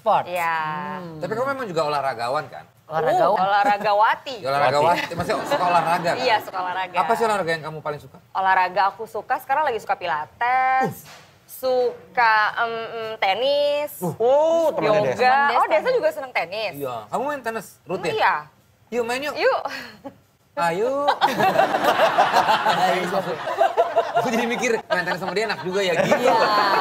sport. Iya. Hmm. Tapi kamu memang juga olahragawan kan? Olahragawan. Oh. olahragawati. Ya, olahragawati, masih suka olahraga kan? Iya, suka olahraga. Apa sih olahraga yang kamu paling suka? Olahraga aku suka, sekarang lagi suka pilates. Uh. Suka um, um, tenis, uh, oh, yoga. Desa. Oh, Desa juga seneng tenis. Iya. Kamu main tenis rutin? Iya. Yuk main yuk. Yuk. Ayo. aku jadi mikir main tenis sama dia enak juga ya gitu. Iya.